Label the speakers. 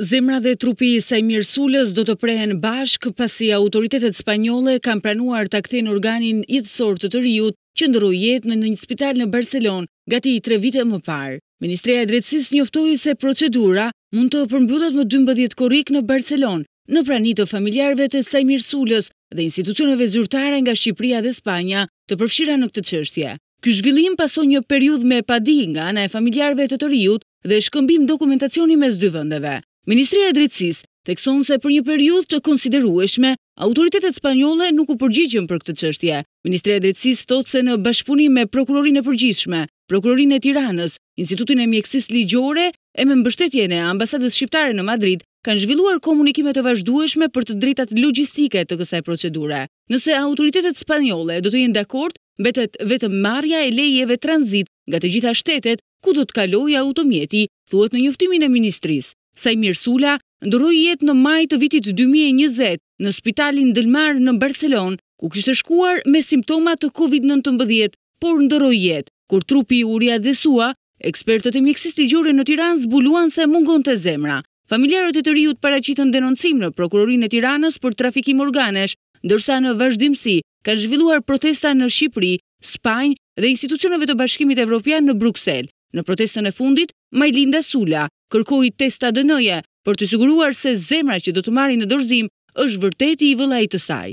Speaker 1: Zemra dhe trupi i Sajmir Sulës do të prehen bashk pasi autoritetet spanyole kanë pranuar të akthen organin idësor të të riut që ndëru jetë në një spital në Barcelon gati i tre vite më parë. Ministreja e drejtsis njoftoj se procedura mund të përmbyllet më 12 korik në Barcelon në prani të familjarve të Sajmir Sulës dhe institucioneve zyrtare nga Shqipria dhe Spanja të përfshira në këtë qështje. Ky zhvillim paso një periud me padi nga ana e familjarve të të riut dhe shkëmbim dokumentacioni mes dy vëndeve. Ministrija e Drecis tekson se për një periud të konsiderueshme, autoritetet spanyole nuk u përgjigjëm për këtë qështje. Ministrija e Drecis thot se në bashpunim me Prokurorin e Përgjishme, Prokurorin e Tiranës, Institutin e Mjekësis Ligjore, e me mbështetjene e ambasadës shqiptare në Madrid, kanë zhvilluar komunikime të vazhdueshme për të drejtat logistike të kësaj procedure. Nëse autoritetet spanyole do të jenë dakord, betet vetë marja e lejeve transit nga të gjitha shtetet ku do të kaloj automjeti, thuet në njëftimin e ministris. Sajmir Sula ndëroj jetë në maj të vitit 2020 në spitalin Dëlmar në Barcelon, ku kështë shkuar me simptomat të COVID-19, por ndëroj jetë. Kur trupi u riadhesua, ekspertët e të gjore në Tiran zbuluan se mungon të zemra. Familjarët e të riut paracitën denoncim në prokurorin e Tiranës për trafikim organesh, ndërsa në vazhdimësi ka zhvilluar protesta në Shqipëri, Spajnë dhe institucionëve të bashkimit evropian në Bruxelles. Në protestën e fundit, Majlinda Sula kërkoj testa dënëje për të siguruar se zemra që do të marri në dorzim është vërteti i vëllajtë saj.